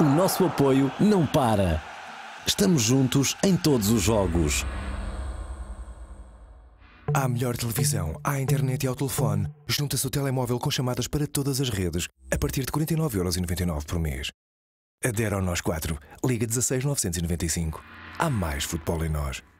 O nosso apoio não para. Estamos juntos em todos os jogos. Há melhor televisão, há internet e ao telefone. Junta-se o telemóvel com chamadas para todas as redes, a partir de 49,99€ por mês. Adera ao Nós 4. Liga 16995. Há mais futebol em nós.